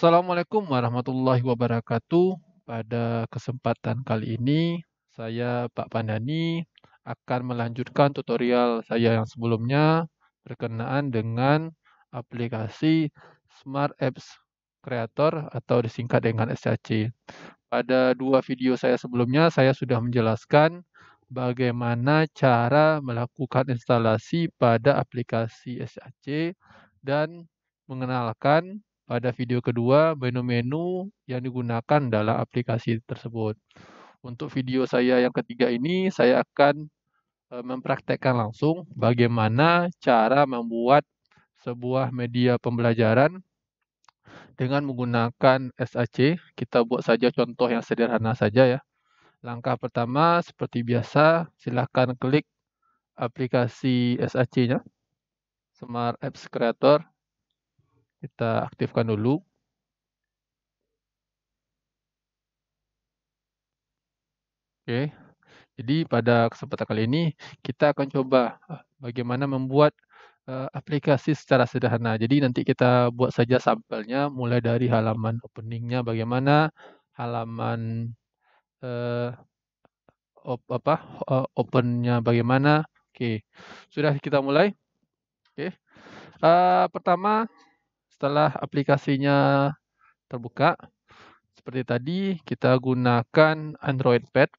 Assalamualaikum warahmatullahi wabarakatuh. Pada kesempatan kali ini, saya Pak Pandani akan melanjutkan tutorial saya yang sebelumnya berkenaan dengan aplikasi Smart Apps Creator atau disingkat dengan SAC. Pada dua video saya sebelumnya, saya sudah menjelaskan bagaimana cara melakukan instalasi pada aplikasi SAC dan mengenalkan pada video kedua, menu-menu yang digunakan dalam aplikasi tersebut. Untuk video saya yang ketiga ini, saya akan e, mempraktekkan langsung bagaimana cara membuat sebuah media pembelajaran dengan menggunakan SAC. Kita buat saja contoh yang sederhana saja ya. Langkah pertama, seperti biasa, silahkan klik aplikasi SAC-nya, Smart Apps Creator, kita aktifkan dulu. Oke. Jadi pada kesempatan kali ini kita akan coba eh, bagaimana membuat uh, aplikasi secara sederhana. Jadi nanti kita buat saja sampelnya mulai dari halaman openingnya bagaimana, halaman uh, op, apa uh, opennya bagaimana. Oke, sudah kita mulai. Oke, uh, pertama setelah aplikasinya terbuka, seperti tadi kita gunakan Android Pad,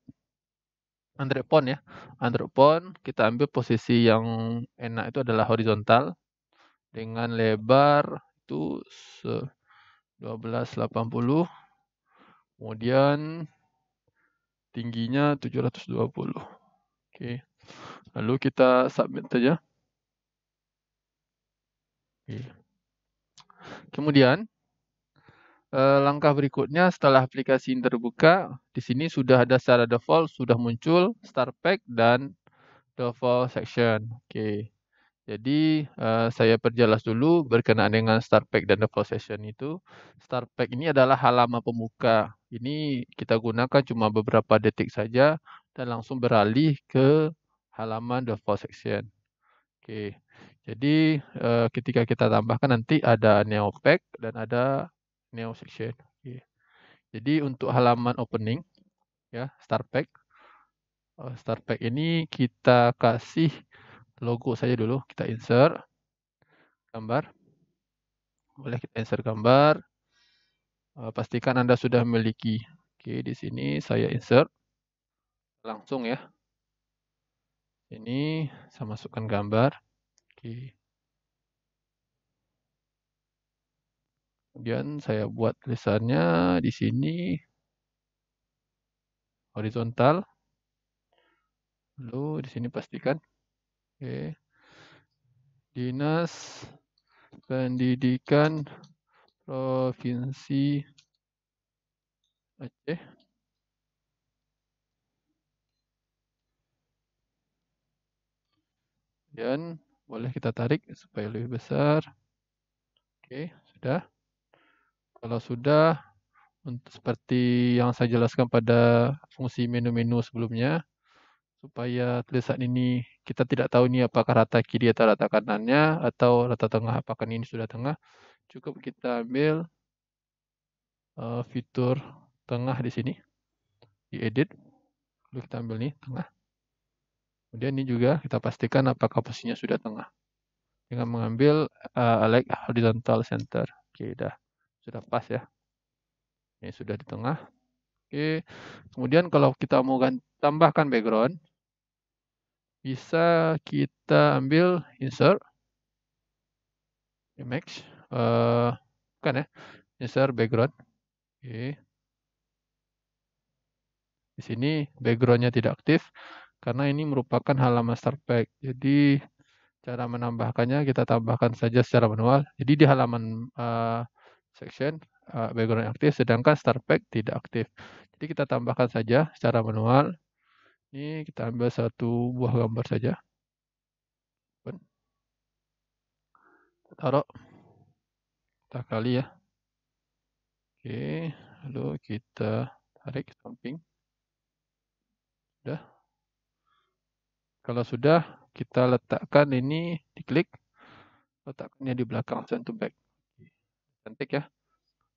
Android Phone ya, Android Phone kita ambil posisi yang enak itu adalah horizontal dengan lebar itu 1280, kemudian tingginya 720. Oke, lalu kita submit saja. Oke. Kemudian eh, langkah berikutnya setelah aplikasi ini terbuka, di sini sudah ada secara default sudah muncul start pack dan default section. Oke. Jadi eh, saya perjelas dulu berkenaan dengan start pack dan default Section itu. Start pack ini adalah halaman pembuka. Ini kita gunakan cuma beberapa detik saja dan langsung beralih ke halaman default section. Oke. Okay. Jadi eh, ketika kita tambahkan nanti ada neopack dan ada neo section. Okay. Jadi untuk halaman opening ya start pack. Eh, start pack ini kita kasih logo saja dulu, kita insert gambar. Boleh kita insert gambar. Eh, pastikan Anda sudah memiliki. Oke, di sini saya insert langsung ya. Ini saya masukkan gambar. Oke. Kemudian saya buat tulisannya di sini horizontal. Lalu di sini pastikan. Oke. Dinas Pendidikan Provinsi Aceh. dan boleh kita tarik supaya lebih besar. Oke, sudah. Kalau sudah, untuk seperti yang saya jelaskan pada fungsi menu-menu sebelumnya, supaya tulisan ini kita tidak tahu ini apakah rata kiri atau rata kanannya, atau rata tengah, apakah ini sudah tengah, cukup kita ambil uh, fitur tengah di sini, di edit, lalu kita ambil nih, tengah. Kemudian ini juga kita pastikan apakah posisinya sudah tengah. Dengan mengambil uh, eh, leg horizontal center. Oke, dah Sudah pas ya. Ini sudah di tengah. Oke. Kemudian kalau kita mau tambahkan background, bisa kita ambil insert image uh, bukan ya insert background oke di sini backgroundnya tidak aktif karena ini merupakan halaman start pack. Jadi cara menambahkannya kita tambahkan saja secara manual. Jadi di halaman uh, section uh, background aktif, sedangkan start pack tidak aktif. Jadi kita tambahkan saja secara manual. Ini kita ambil satu buah gambar saja. Kita taruh. Kita kali ya. Oke, lalu kita tarik samping. Sudah. Kalau sudah, kita letakkan ini, diklik, letaknya di belakang send to back. Cantik ya.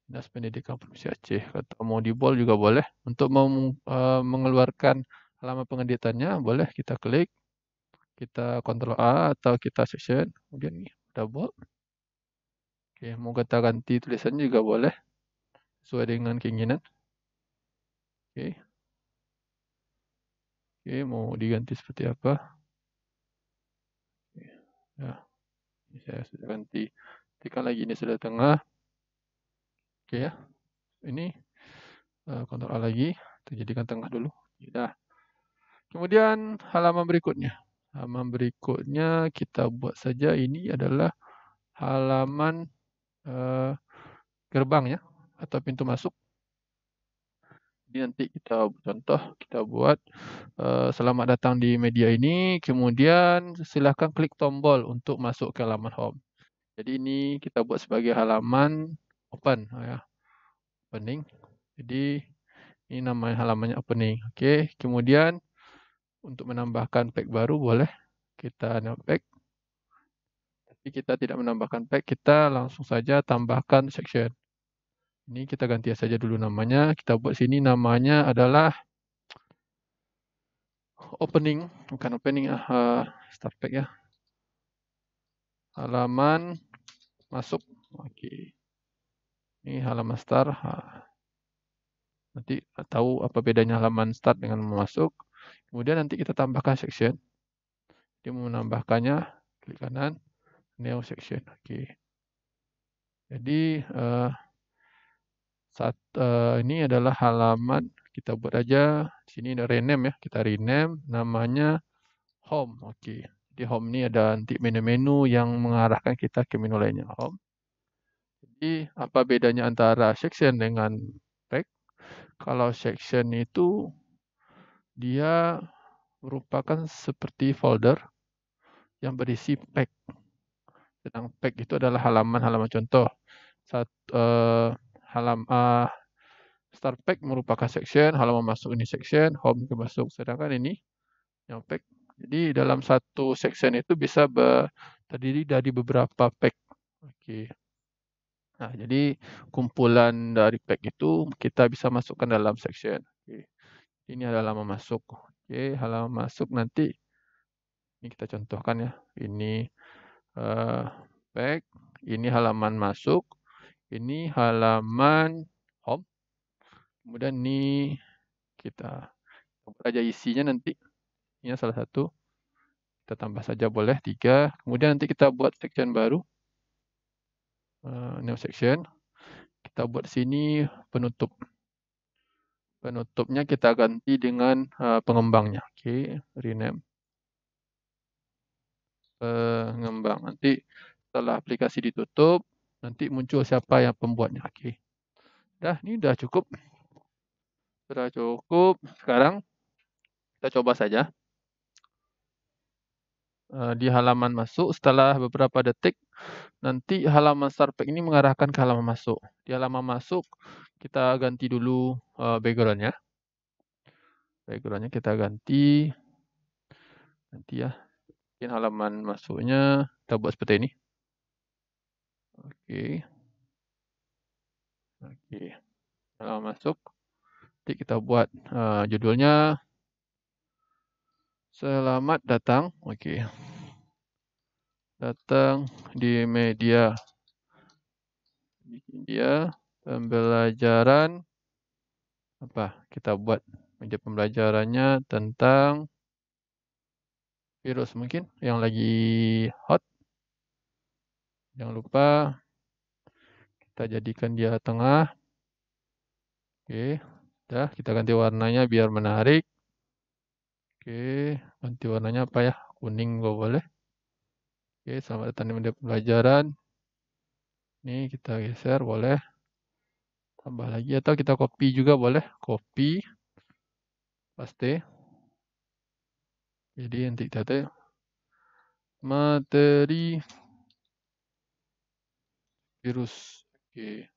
Dinas Pendidikan Provinsi Aceh. Atau mau di bold juga boleh. Untuk eh, mengeluarkan halaman pengeditannya, boleh kita klik. Kita kontrol A atau kita section. Kemudian ini, double. Oke, mau kita ganti tulisannya juga boleh. Sesuai dengan keinginan. Oke, Oke, mau diganti seperti apa? Ya, saya sudah ganti. Tekan lagi ini sudah tengah. Oke ya. Ini uh, kontrol A lagi. Kita jadikan tengah dulu. Nah, kemudian halaman berikutnya. Halaman berikutnya kita buat saja ini adalah halaman uh, gerbang ya atau pintu masuk. Jadi nanti kita contoh kita buat uh, selamat datang di media ini. Kemudian silakan klik tombol untuk masuk ke laman home. Jadi ini kita buat sebagai halaman open. Oh ya. Opening. Jadi ini nama halamannya opening. Okey. Kemudian untuk menambahkan pack baru boleh kita nak pack. Tapi kita tidak menambahkan pack. Kita langsung saja tambahkan section. Ini kita ganti saja dulu namanya. Kita buat sini namanya adalah opening, bukan opening, uh, start pack ya. Halaman masuk. Oke. Ini halaman start. Nanti tahu apa bedanya halaman start dengan masuk. Kemudian nanti kita tambahkan section. Dia mau menambahkannya, klik kanan, new section. Oke. Jadi uh, saat, uh, ini adalah halaman kita buat aja sini ada rename ya kita rename namanya home oke okay. di home ini ada nanti menu-menu yang mengarahkan kita ke menu lainnya home jadi apa bedanya antara section dengan pack kalau section itu dia merupakan seperti folder yang berisi pack sedang pack itu adalah halaman-halaman contoh saat uh, Halaman uh, start pack merupakan section, halaman masuk ini section, home juga masuk. Sedangkan ini yang pack. Jadi dalam satu section itu bisa terdiri dari beberapa pack. Oke. Nah, jadi kumpulan dari pack itu kita bisa masukkan dalam section. Oke. Ini adalah halaman masuk. Oke, halaman masuk nanti ini kita contohkan ya. Ini uh, pack, ini halaman masuk, ini halaman home. Kemudian ini kita campur aja isinya nanti. Ini salah satu. Kita tambah saja boleh, tiga. Kemudian nanti kita buat section baru. Uh, new section. Kita buat sini penutup. Penutupnya kita ganti dengan uh, pengembangnya. Oke, rename. Pengembang. Eh, nanti setelah aplikasi ditutup, Nanti muncul siapa yang pembuatnya. Oke. Dah, ini udah cukup. Sudah cukup. Sekarang kita coba saja. Eh, di halaman masuk, setelah beberapa detik, nanti halaman start ini mengarahkan ke halaman masuk. Di halaman masuk, kita ganti dulu eh, backgroundnya. Backgroundnya kita ganti. Nanti ya, mungkin halaman masuknya kita buat seperti ini. Oke. Oke. Kalau masuk, nanti kita buat uh, judulnya Selamat datang. Oke. Datang di media di media pembelajaran apa? Kita buat media pembelajarannya tentang virus mungkin yang lagi hot Jangan lupa kita jadikan dia tengah. Oke, dah kita ganti warnanya biar menarik. Oke, ganti warnanya apa ya? Kuning gak boleh. Oke, selamat datang di pembelajaran. Ini kita geser boleh. Tambah lagi atau kita copy juga boleh. Copy. Paste. Jadi nanti kita materi virus. Oke.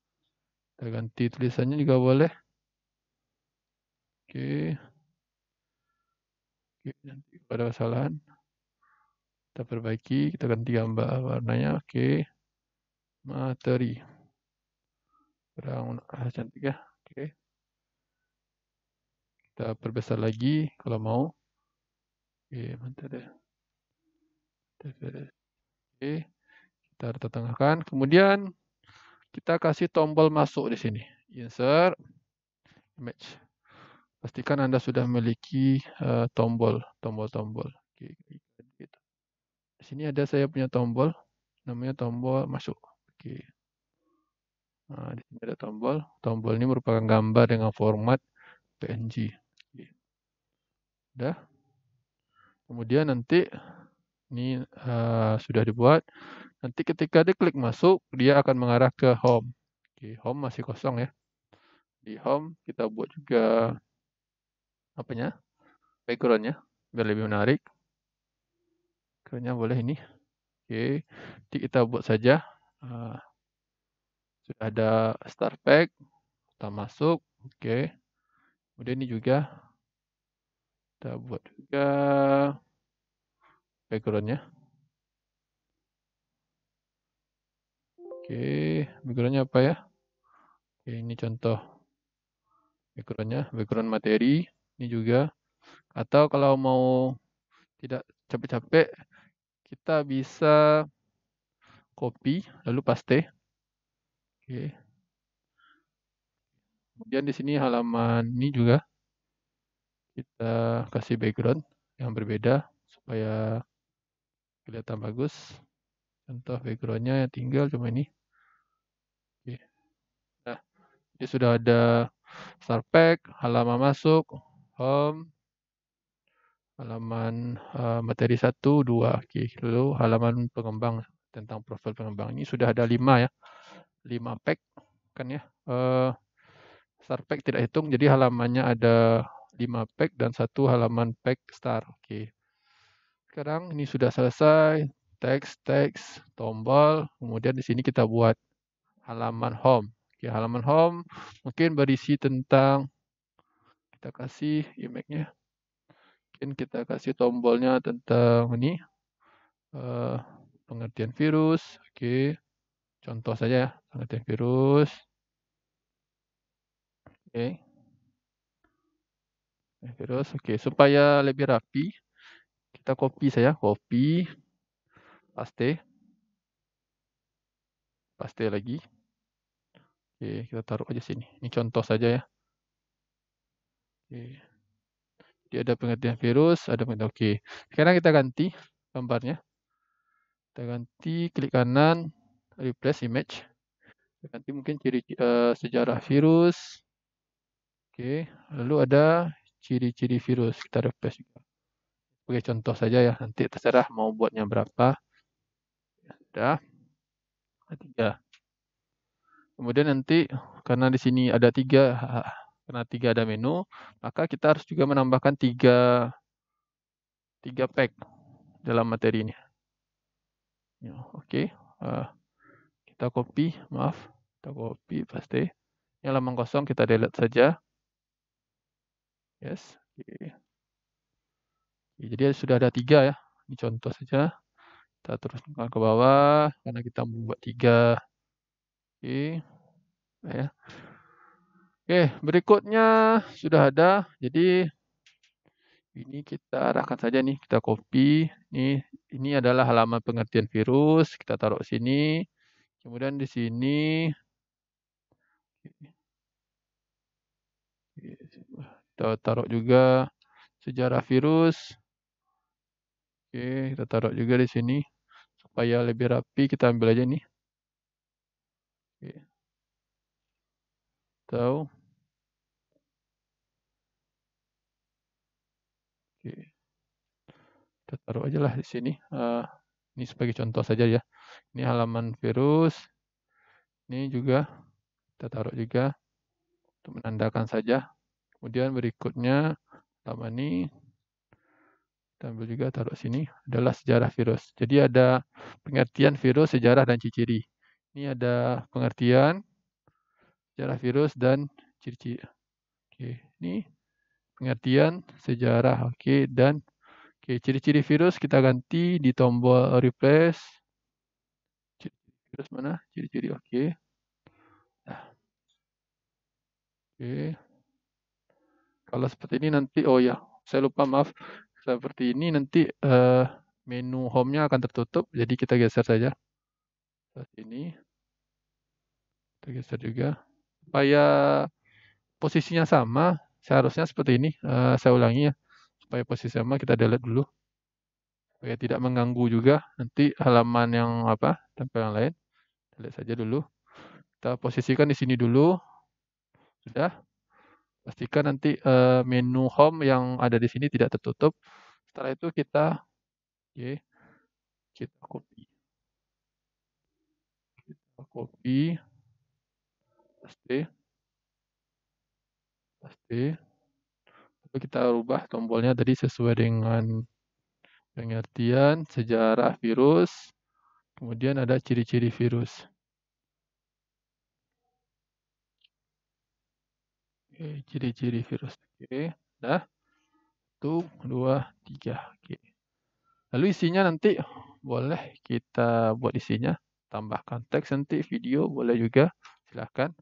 Kita ganti tulisannya juga boleh. Oke. Oke, nanti ada kesalahan. Kita perbaiki, kita ganti gambar warnanya. Oke. Materi. Kurang ah, cantik ya. Oke. Kita perbesar lagi kalau mau. Oke, mantap deh. Ya. Ya. Oke. Kita tertengahkan. Kemudian kita kasih tombol masuk di sini. Insert image. Pastikan Anda sudah memiliki uh, tombol, tombol-tombol. Gitu. Di sini ada saya punya tombol, namanya tombol masuk. Oke. Nah, di sini ada tombol. Tombol ini merupakan gambar dengan format PNG. Oke. Udah. Kemudian nanti ini uh, sudah dibuat. Nanti ketika diklik masuk, dia akan mengarah ke home. Oke, home masih kosong ya. Di home kita buat juga apa apanya? Backgroundnya biar lebih menarik. Backgroundnya boleh ini. Oke, nanti kita buat saja. Uh, sudah ada start pack. Kita masuk. Oke. Kemudian ini juga kita buat juga backgroundnya oke backgroundnya apa ya oke ini contoh backgroundnya background materi ini juga atau kalau mau tidak capek-capek kita bisa copy lalu paste oke kemudian di sini halaman ini juga kita kasih background yang berbeda supaya kelihatan bagus contoh backgroundnya tinggal cuma ini oke nah ini sudah ada start pack halaman masuk home halaman uh, materi 1 2 oke lalu halaman pengembang tentang profil pengembang ini sudah ada 5 ya 5 pack kan ya uh, star pack tidak hitung jadi halamannya ada 5 pack dan satu halaman pack star oke sekarang ini sudah selesai. Teks, teks, tombol. Kemudian di sini kita buat halaman home. Oke, halaman home mungkin berisi tentang kita kasih image-nya. Mungkin kita kasih tombolnya tentang ini. Uh, pengertian virus. Oke. Contoh saja ya, pengertian virus. Oke. Virus, oke. Supaya lebih rapi, kita copy saya copy paste paste lagi oke kita taruh aja sini ini contoh saja ya oke jadi ada pengertian virus ada pengertian oke sekarang kita ganti gambarnya kita ganti klik kanan replace image kita ganti mungkin ciri uh, sejarah virus oke lalu ada ciri-ciri virus kita replace juga sebagai contoh saja ya nanti terserah mau buatnya berapa ya, Ada, tiga kemudian nanti karena di sini ada tiga karena tiga ada menu maka kita harus juga menambahkan tiga tiga pack dalam materi ini ya, oke okay. uh, eh, kita copy maaf kita copy pasti ini laman kosong kita delete saja yes okay. Ya, jadi sudah ada tiga ya. Ini contoh saja. Kita terus ke bawah karena kita membuat tiga. Oke. Ya. Oke, berikutnya sudah ada. Jadi ini kita arahkan saja nih, kita copy. Ini ini adalah halaman pengertian virus, kita taruh sini. Kemudian di sini kita taruh juga sejarah virus. Oke, kita taruh juga di sini supaya lebih rapi. Kita ambil aja ini. Oke. Tahu. Oke. Kita taruh aja lah di sini. Uh, ini sebagai contoh saja ya. Ini halaman virus. Ini juga kita taruh juga untuk menandakan saja. Kemudian berikutnya halaman ini Tambah juga taruh sini adalah sejarah virus. Jadi ada pengertian virus, sejarah, dan ciri-ciri. Ini ada pengertian sejarah virus dan ciri-ciri. Oke, ini pengertian sejarah. Oke, dan oke ciri-ciri virus kita ganti di tombol replace. Ciri virus mana? Ciri-ciri. Oke. Nah. Oke. Kalau seperti ini nanti, oh ya, saya lupa maaf seperti ini nanti uh, menu home-nya akan tertutup, jadi kita geser saja. ini, kita geser juga. Supaya posisinya sama, seharusnya seperti ini. Uh, saya ulangi ya, supaya posisi sama kita delete dulu. Supaya tidak mengganggu juga nanti halaman yang apa, tempel yang lain. Delete saja dulu. Kita posisikan di sini dulu. Sudah. Pastikan nanti uh, menu home yang ada di sini tidak tertutup. Setelah itu kita okay, kita copy. Kita copy paste paste lalu kita rubah tombolnya tadi sesuai dengan pengertian sejarah virus kemudian ada ciri-ciri virus Okey, ciri-ciri virus. Okey, dah. Satu, dua, tiga. Okey. Lalu isinya nanti boleh kita buat isinya. Tambahkan teks nanti video boleh juga. Silakan.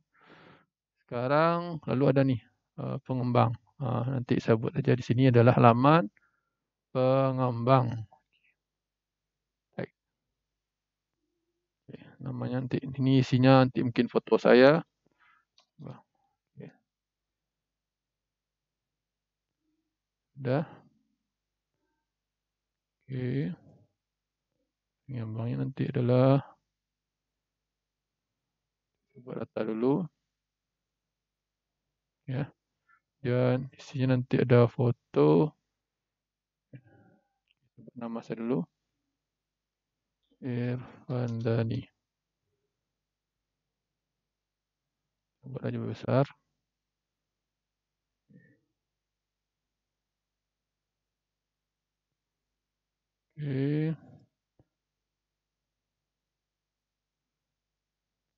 Sekarang lalu ada nih eh, pengembang. Eh, nanti saya buat aja di sini adalah laman pengembang. Baik. Namanya nanti ini isinya nanti mungkin foto saya. да? Okey. Gambarnya nanti adalah cuba rata dulu. Ya. Dan isinya nanti ada foto. Nama saya dulu. Irfan Dani. Cuba aja besar. Oke.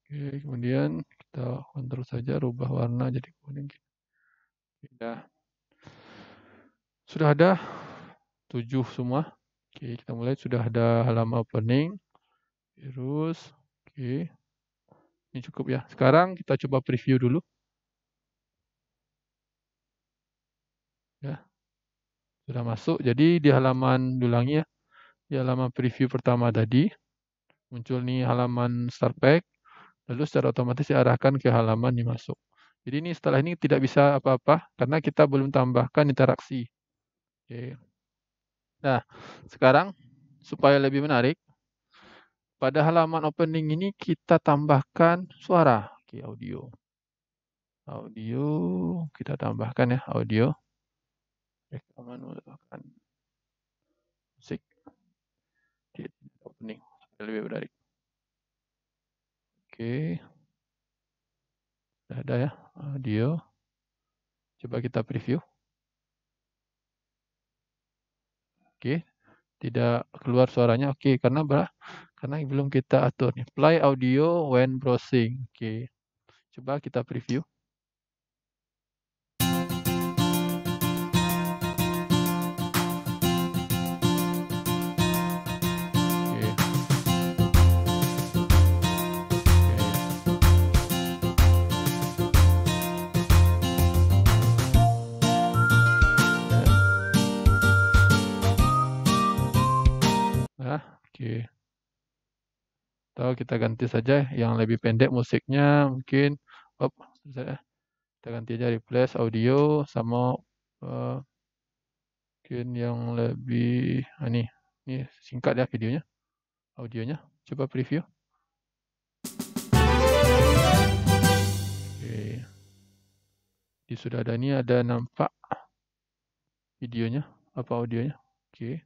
Oke, kemudian kita kontrol saja rubah warna jadi kuning. Sudah, Sudah ada tujuh semua. Oke, kita mulai sudah ada halaman opening. Virus. Oke. Ini cukup ya. Sekarang kita coba preview dulu. Ya. Sudah masuk. Jadi di halaman dulangi ya ya halaman preview pertama tadi. Muncul nih halaman start pack, lalu secara otomatis diarahkan ke halaman yang masuk Jadi ini setelah ini tidak bisa apa-apa karena kita belum tambahkan interaksi. Oke. Nah, sekarang supaya lebih menarik, pada halaman opening ini kita tambahkan suara. Oke, audio. Audio, kita tambahkan ya audio. Rekaman musik kuning lebih menarik oke sudah ada ya audio coba kita preview oke tidak keluar suaranya oke karena berah karena belum kita atur nih play audio when browsing oke coba kita preview Oke. Atau kita ganti saja yang lebih pendek musiknya mungkin op, ya. kita ganti aja replace audio sama uh, mungkin yang lebih ah, ini ini singkat ya videonya audionya coba preview oke di sudah ada ini ada nampak videonya apa audionya oke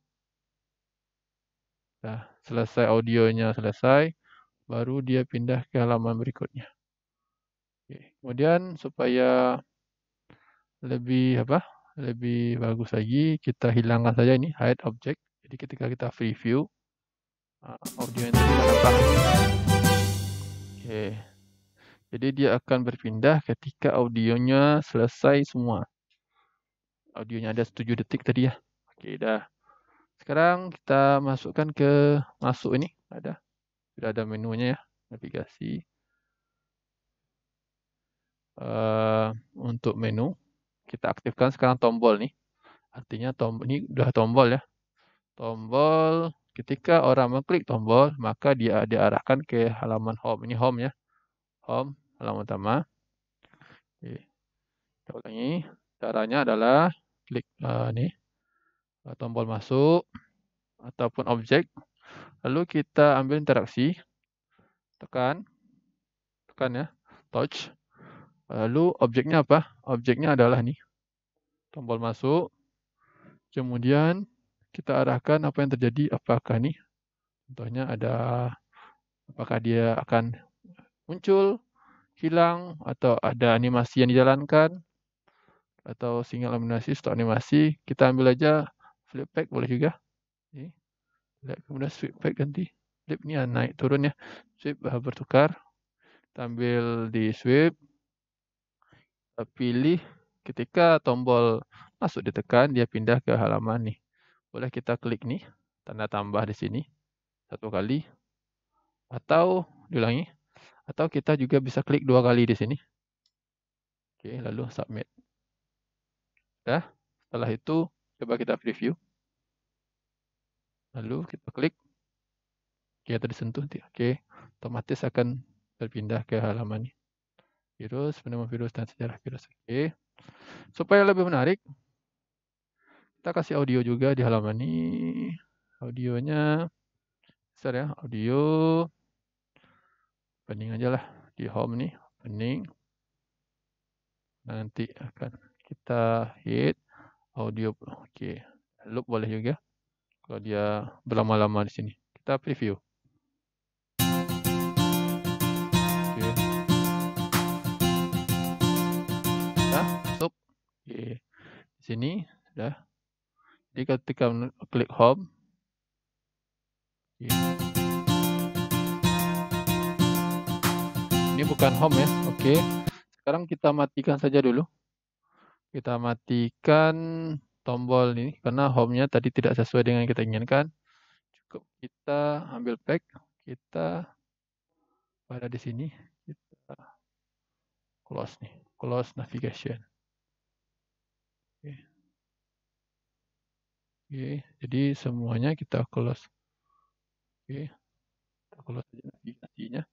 Nah, selesai audionya selesai, baru dia pindah ke halaman berikutnya. Oke. Kemudian supaya lebih apa? Lebih bagus lagi, kita hilangkan saja ini hide object. Jadi ketika kita preview, ah, audio yang tadi nampak. Oke. Jadi dia akan berpindah ketika audionya selesai semua. Audionya ada 7 detik tadi ya. Oke, dah. Sekarang kita masukkan ke masuk ini. Ada. Sudah ada menunya ya. Navigasi. Uh, untuk menu. Kita aktifkan sekarang tombol nih. Artinya tombol ini sudah tombol ya. Tombol. Ketika orang mengklik tombol, maka dia diarahkan ke halaman home. Ini home ya. Home, halaman utama. Oke. Kita ulangi. Caranya adalah klik uh, eh, nih tombol masuk ataupun objek. Lalu kita ambil interaksi, tekan, tekan ya, touch. Lalu objeknya apa? Objeknya adalah nih, tombol masuk. Kemudian kita arahkan apa yang terjadi, apakah nih, contohnya ada, apakah dia akan muncul, hilang, atau ada animasi yang dijalankan, atau single animasi, stop animasi, kita ambil aja flip back boleh juga okay. kemudian sweep back ganti flip ini naik turun ya sweep uh, bertukar kita ambil di sweep kita pilih ketika tombol masuk ditekan dia pindah ke halaman nih boleh kita klik nih tanda tambah di sini satu kali atau diulangi atau kita juga bisa klik dua kali di sini oke lalu submit ya setelah itu Coba kita preview. Lalu kita klik. kita tadi sentuh. Oke, otomatis akan berpindah ke halaman ini. Virus, penemuan virus, dan sejarah virus. Oke. Supaya lebih menarik, kita kasih audio juga di halaman ini. Audionya besar ya. Audio. pending aja lah. Di home nih. pening. Nanti akan kita hit audio oke loop boleh juga kalau dia berlama-lama di sini kita preview oke nah stop oke di sini sudah jadi ketika klik home ini bukan home ya oke sekarang kita matikan saja dulu kita matikan tombol ini karena home-nya tadi tidak sesuai dengan yang kita inginkan. Cukup kita ambil pack, kita pada di sini kita close nih, close navigation. Oke. Oke, jadi semuanya kita close. Oke. Kita close aja navigasinya.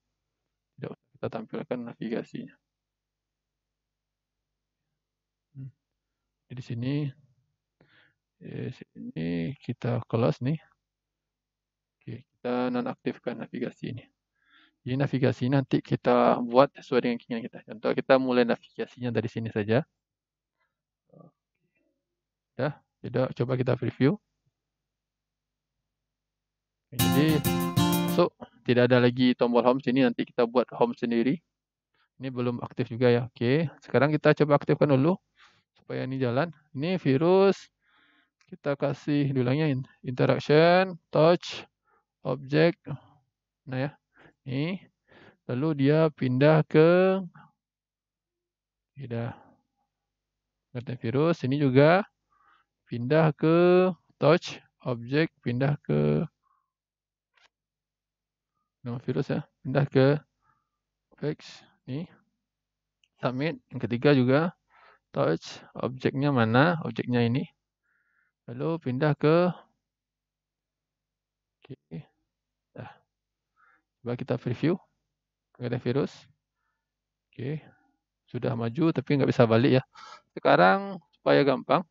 Tidak usah kita tampilkan navigasinya. di sini eh, di sini kita kelas ni okey kita nonaktifkan navigasi ni jadi navigasi nanti kita buat sesuai dengan keinginan kita contoh kita mulai navigasinya dari sini saja dah tidak coba kita preview jadi so tidak ada lagi tombol home sini nanti kita buat home sendiri ini belum aktif juga ya okey sekarang kita coba aktifkan dulu supaya ini jalan. Ini virus. Kita kasih dulangnya interaction, touch, object. Nah ya. Ini. Lalu dia pindah ke pindah ngerti virus. Ini juga pindah ke touch, object, pindah ke nama virus ya. Pindah ke fix. Ini submit. Yang ketiga juga Touch, objeknya mana? Objeknya ini. Lalu pindah ke Oke. Okay. dah Coba kita preview. Nggak ada virus. Oke. Okay. Sudah maju tapi nggak bisa balik ya. Sekarang supaya gampang,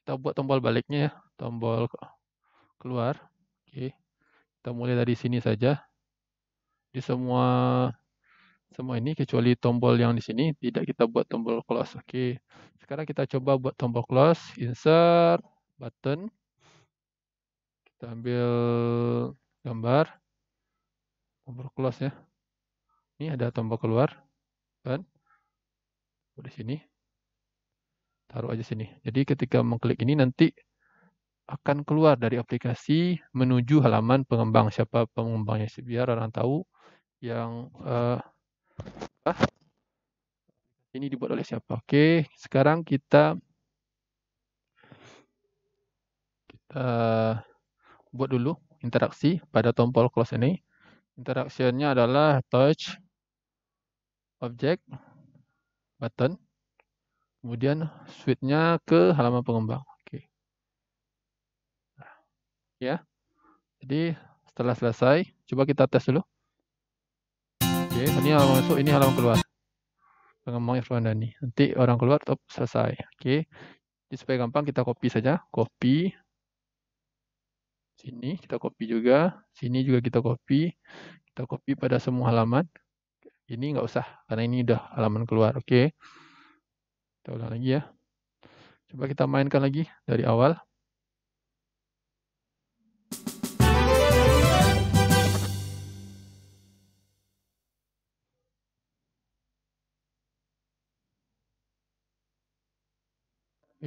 kita buat tombol baliknya ya. Tombol keluar. Oke. Okay. Kita mulai dari sini saja. Di semua semua ini kecuali tombol yang di sini tidak kita buat tombol close. Oke. Sekarang kita coba buat tombol close, insert button. Kita ambil gambar tombol close ya. Ini ada tombol keluar kan. Di sini. Taruh aja sini. Jadi ketika mengklik ini nanti akan keluar dari aplikasi menuju halaman pengembang siapa pengembangnya biar orang tahu yang uh, Ah. Ini dibuat oleh siapa? Oke, sekarang kita kita buat dulu interaksi pada tombol close ini. Interaksinya adalah touch object button. Kemudian switch-nya ke halaman pengembang. Oke. Nah, ya. Jadi setelah selesai, coba kita tes dulu. Oke, ini halaman masuk, ini halaman keluar. Pengembang Irfan Dani. Nanti orang keluar top selesai. Oke. Jadi supaya gampang kita copy saja, copy. Sini kita copy juga, sini juga kita copy. Kita copy pada semua halaman. Ini nggak usah karena ini udah halaman keluar. Oke. Kita ulang lagi ya. Coba kita mainkan lagi dari awal.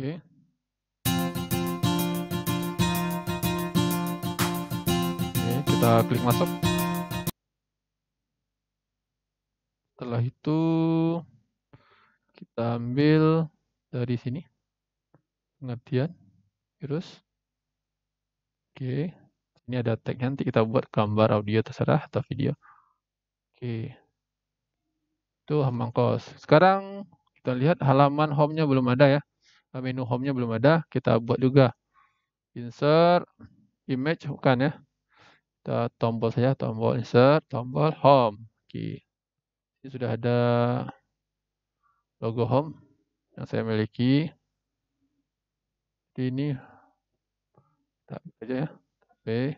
Oke, kita klik masuk. Setelah itu kita ambil dari sini pengertian virus. Oke, ini ada tag nanti kita buat gambar audio terserah atau video. Oke. Itu home kos. Sekarang kita lihat halaman home-nya belum ada ya menu home-nya belum ada, kita buat juga. Insert image bukan ya. Kita tombol saja, tombol insert, tombol home. Oke. Ini sudah ada logo home yang saya miliki. Jadi ini tak aja ya. Oke.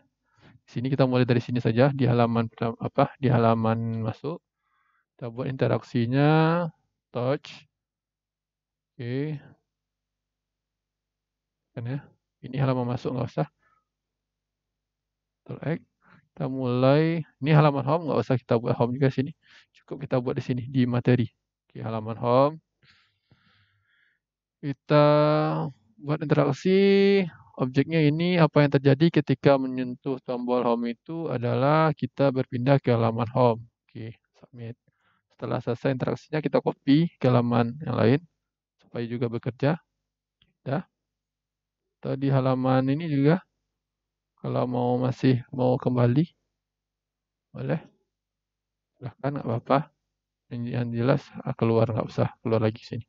di sini kita mulai dari sini saja di halaman apa di halaman masuk. Kita buat interaksinya touch. Oke, okay kan ya. Ini halaman masuk nggak usah. Ctrl X. Kita mulai. Ini halaman home nggak usah kita buat home juga sini. Cukup kita buat di sini di materi. Oke, halaman home. Kita buat interaksi. Objeknya ini apa yang terjadi ketika menyentuh tombol home itu adalah kita berpindah ke halaman home. Oke, submit. Setelah selesai interaksinya kita copy ke halaman yang lain supaya juga bekerja. Dah atau eh, di halaman ini juga kalau mau masih mau kembali boleh silahkan nggak apa-apa yang jelas ah, keluar nggak usah keluar lagi sini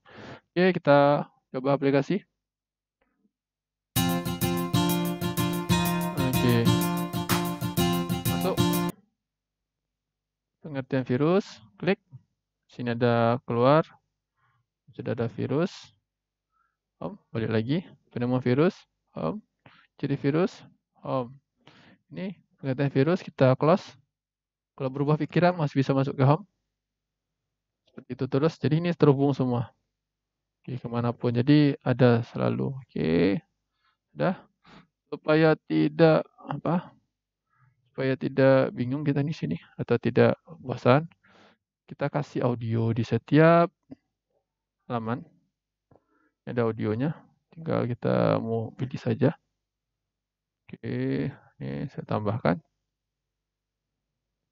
oke kita coba aplikasi oke masuk pengertian virus klik sini ada keluar sudah ada virus oh balik lagi pneumovirus, virus home jadi virus home ini kelihatan virus kita close kalau berubah pikiran masih bisa masuk ke home seperti itu terus jadi ini terhubung semua oke kemanapun jadi ada selalu oke dah supaya tidak apa supaya tidak bingung kita di sini atau tidak bosan kita kasih audio di setiap halaman ada audionya tinggal kita mau pilih saja. Oke, ini saya tambahkan.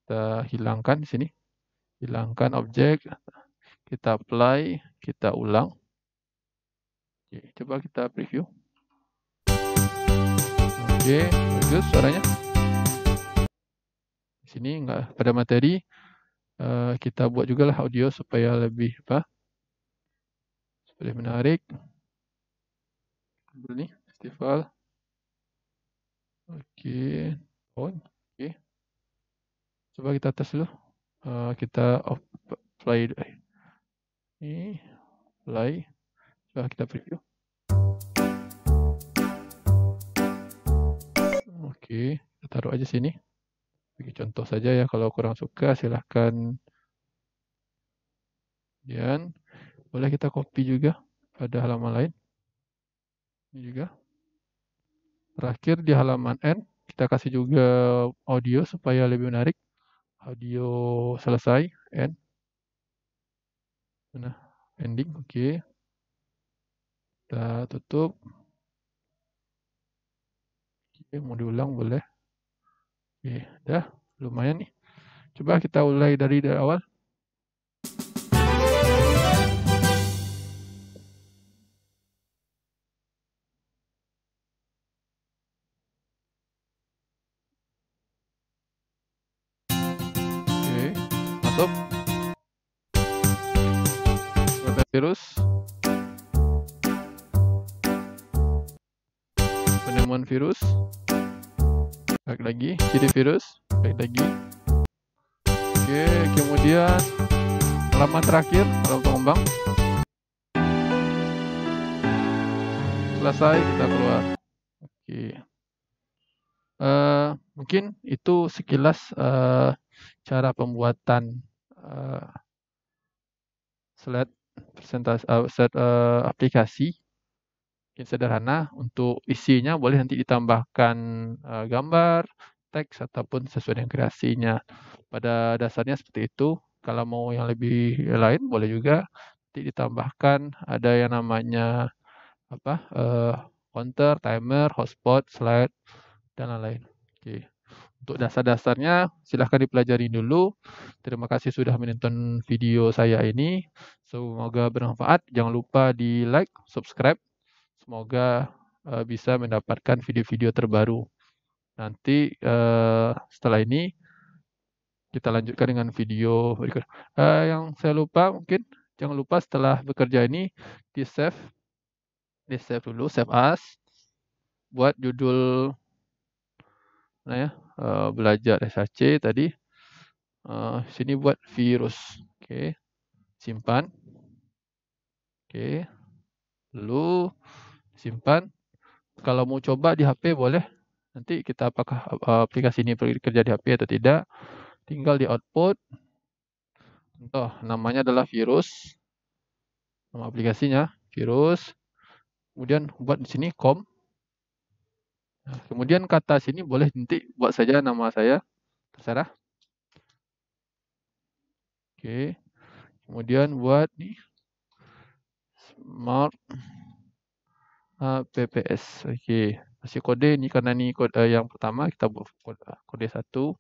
Kita hilangkan di sini. Hilangkan objek, kita apply, kita ulang. Oke, coba kita preview. Oke, bagus suaranya. Di sini enggak pada materi eh, kita buat juga lah audio supaya lebih apa? Supaya menarik. dulu ni save okey on okey cuba kita test dulu uh, kita apply eh. ni apply cuba kita preview okey kita taruh aja sini bagi contoh saja ya kalau kurang suka silakan dan boleh kita copy juga pada halaman lain Ini juga. Terakhir di halaman N, kita kasih juga audio supaya lebih menarik. Audio selesai, N. Nah, ending, oke. Okay. Kita tutup. Oke, okay, mau diulang boleh. Oke, okay, dah. Lumayan nih. Coba kita mulai dari, dari awal. masuk virus penemuan virus baik lagi ciri virus baik lagi oke kemudian lama terakhir kalau pengembang selesai kita keluar oke uh, mungkin itu sekilas uh, cara pembuatan uh, slide presentasi uh, eh, slide uh, aplikasi yang sederhana untuk isinya boleh nanti ditambahkan uh, gambar, teks ataupun sesuai dengan kreasinya. Pada dasarnya seperti itu. Kalau mau yang lebih lain boleh juga nanti ditambahkan ada yang namanya apa? Uh, counter, timer, hotspot, slide dan lain-lain. Oke. Okay. Untuk dasar-dasarnya silahkan dipelajari dulu. Terima kasih sudah menonton video saya ini. Semoga bermanfaat. Jangan lupa di like, subscribe. Semoga uh, bisa mendapatkan video-video terbaru. Nanti uh, setelah ini kita lanjutkan dengan video berikut. Uh, yang saya lupa mungkin jangan lupa setelah bekerja ini di save, di save dulu, save as, buat judul, nah ya Eh, belajar SHC tadi. Uh, sini buat virus. Okey. Simpan. Okey. Lalu simpan. Kalau mau coba di HP boleh. Nanti kita apakah eh, aplikasi ini kerja di HP atau tidak. Tinggal di output. Contoh namanya adalah virus. Nama aplikasinya virus. Kemudian buat di sini com Nah, kemudian kata sini boleh nanti buat saja nama saya. Terserah. Oke. Kemudian buat nih. Smart uh, eh, PPS. Oke. Masih kode ini karena ini kode eh, yang pertama kita buat kode, satu.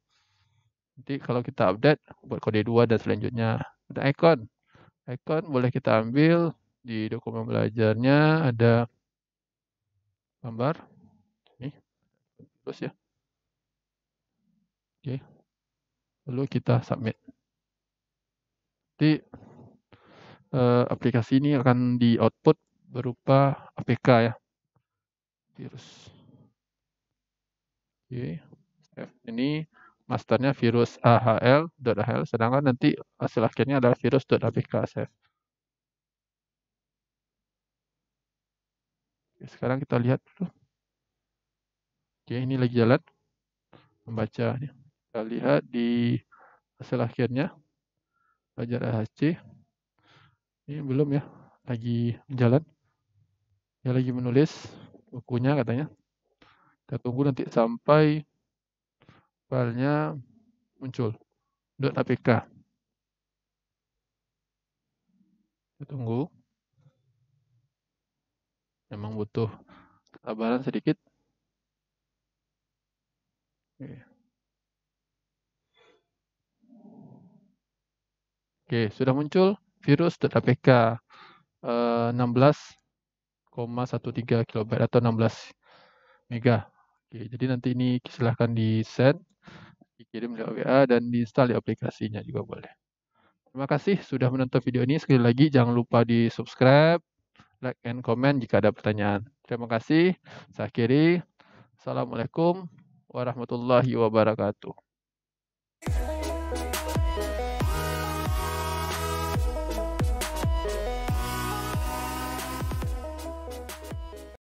Nanti kalau kita update buat kode dua dan selanjutnya. Ada icon. Icon boleh kita ambil di dokumen belajarnya ada gambar terus ya. Oke. Lalu kita submit. Jadi eh, aplikasi ini akan di output berupa APK ya. Virus. Oke. ini masternya virus ahl.ahl sedangkan nanti hasil akhirnya adalah virus.apk save. Sekarang kita lihat dulu. Oke, ini lagi jalan. Membaca. Kita lihat di hasil akhirnya. Belajar AHC. Ini belum ya. Lagi jalan. Ya lagi menulis bukunya katanya. Kita tunggu nanti sampai filenya muncul. .apk. Kita tunggu. Memang butuh kesabaran sedikit Iya. Oke. sudah muncul virus DAPK eh, 16,13 kilobyte atau 16 mega. Oke, jadi nanti ini silahkan di send, dikirim lewat WA dan diinstal di aplikasinya juga boleh. Terima kasih sudah menonton video ini. Sekali lagi jangan lupa di subscribe, like, and comment jika ada pertanyaan. Terima kasih. Saya akhiri. Assalamualaikum warahmatullahi wabarakatuh.